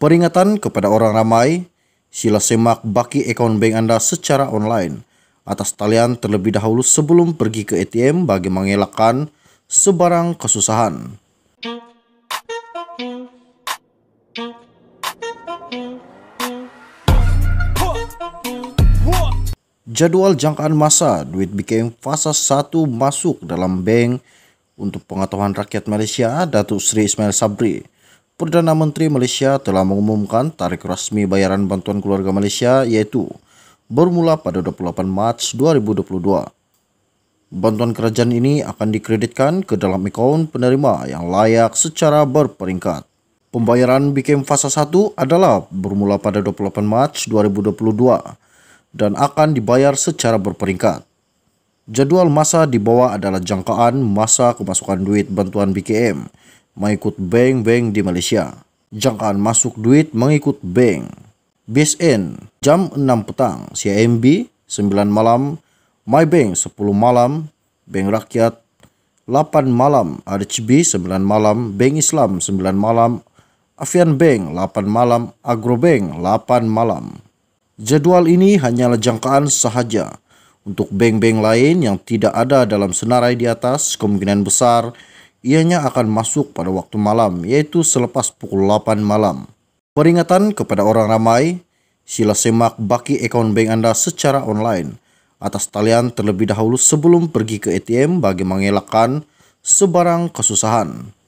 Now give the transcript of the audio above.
Peringatan kepada orang ramai, sila semak baki akaun bank Anda secara online atas talian terlebih dahulu sebelum pergi ke ATM bagi mengelakkan sebarang kesusahan. Jadual jangkaan masa duit BKM fasa 1 masuk dalam bank untuk pengetahuan rakyat Malaysia Datuk Sri Ismail Sabri Perdana Menteri Malaysia telah mengumumkan tarik rasmi bayaran bantuan keluarga Malaysia yaitu bermula pada 28 Mac 2022. Bantuan kerajaan ini akan dikreditkan ke dalam akaun penerima yang layak secara berperingkat. Pembayaran BKM fasa 1 adalah bermula pada 28 Mac 2022 dan akan dibayar secara berperingkat. Jadual masa di bawah adalah jangkaan masa kemasukan duit bantuan BKM mengikut bank-bank di Malaysia. Jangkaan masuk duit mengikut bank. BSN jam 6 petang, CIMB 9 malam, MyBank 10 malam, Bank Rakyat 8 malam, RHB 9 malam, Bank Islam 9 malam, Avian Bank 8 malam, Agrobank 8 malam. Jadwal ini hanyalah jangkaan sahaja. Untuk bank-bank lain yang tidak ada dalam senarai di atas, kemungkinan besar ianya akan masuk pada waktu malam, yaitu selepas pukul 8 malam. Peringatan kepada orang ramai, sila semak baki account bank Anda secara online atas talian terlebih dahulu sebelum pergi ke ATM bagi mengelakkan sebarang kesusahan.